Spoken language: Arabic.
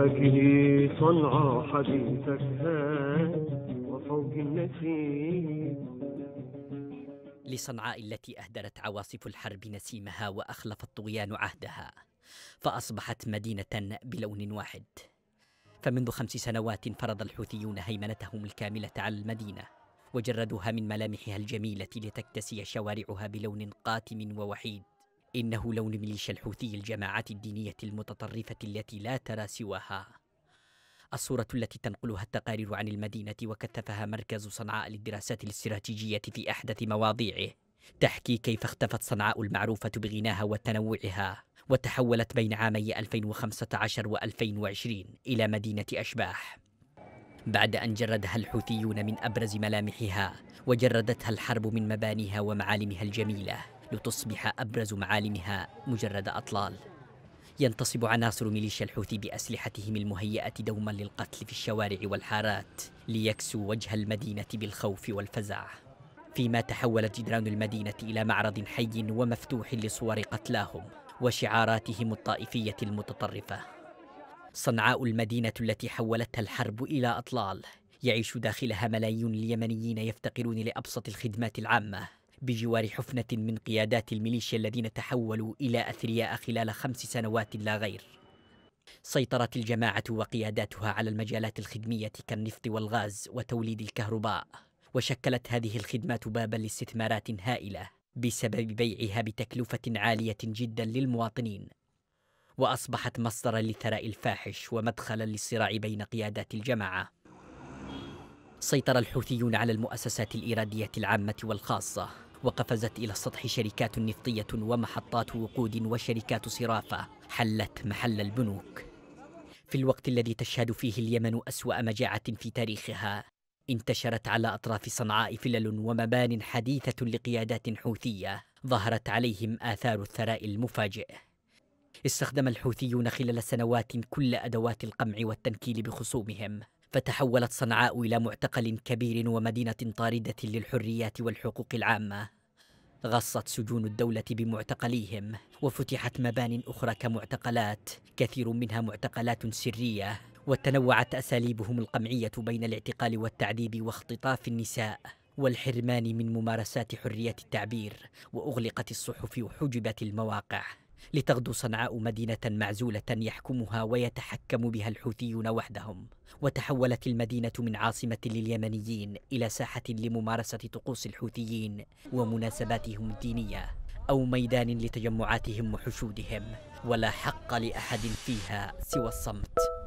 فاكلي صنع حديثك وفوق النسيم لصنعاء التي أهدرت عواصف الحرب نسيمها وأخلف الطغيان عهدها فأصبحت مدينة بلون واحد فمنذ خمس سنوات فرض الحوثيون هيمنتهم الكاملة على المدينة وجردوها من ملامحها الجميلة لتكتسي شوارعها بلون قاتم ووحيد إنه لون ميليشيا الحوثي الجماعات الدينية المتطرفة التي لا ترى سواها الصورة التي تنقلها التقارير عن المدينة وكثفها مركز صنعاء للدراسات الاستراتيجية في أحدث مواضيعه تحكي كيف اختفت صنعاء المعروفة بغناها وتنوعها وتحولت بين عامي 2015 و 2020 إلى مدينة أشباح بعد أن جردها الحوثيون من أبرز ملامحها وجردتها الحرب من مبانيها ومعالمها الجميلة لتصبح أبرز معالمها مجرد أطلال ينتصب عناصر ميليشيا الحوثي بأسلحتهم المهيئة دوما للقتل في الشوارع والحارات ليكسوا وجه المدينة بالخوف والفزع فيما تحولت جدران المدينة إلى معرض حي ومفتوح لصور قتلاهم وشعاراتهم الطائفية المتطرفة صنعاء المدينة التي حولتها الحرب إلى أطلال يعيش داخلها ملايين اليمنيين يفتقرون لأبسط الخدمات العامة بجوار حفنة من قيادات الميليشيا الذين تحولوا إلى أثرياء خلال خمس سنوات لا غير سيطرت الجماعة وقياداتها على المجالات الخدمية كالنفط والغاز وتوليد الكهرباء وشكلت هذه الخدمات بابا لاستثمارات هائلة بسبب بيعها بتكلفة عالية جدا للمواطنين وأصبحت مصدرا للثراء الفاحش ومدخلا للصراع بين قيادات الجماعة سيطر الحوثيون على المؤسسات الإيرادية العامة والخاصة وقفزت إلى السطح شركات نفطية ومحطات وقود وشركات صرافة حلت محل البنوك في الوقت الذي تشهد فيه اليمن أسوأ مجاعة في تاريخها انتشرت على أطراف صنعاء فلل ومبان حديثة لقيادات حوثية ظهرت عليهم آثار الثراء المفاجئ استخدم الحوثيون خلال سنوات كل أدوات القمع والتنكيل بخصومهم فتحولت صنعاء إلى معتقل كبير ومدينة طاردة للحريات والحقوق العامة غصت سجون الدولة بمعتقليهم وفتحت مبان أخرى كمعتقلات كثير منها معتقلات سرية وتنوعت أساليبهم القمعية بين الاعتقال والتعذيب واختطاف النساء والحرمان من ممارسات حرية التعبير وأغلقت الصحف وحجبت المواقع لتغدو صنعاء مدينة معزولة يحكمها ويتحكم بها الحوثيون وحدهم، وتحولت المدينة من عاصمة لليمنيين إلى ساحة لممارسة طقوس الحوثيين ومناسباتهم الدينية، أو ميدان لتجمعاتهم وحشودهم، ولا حق لأحد فيها سوى الصمت.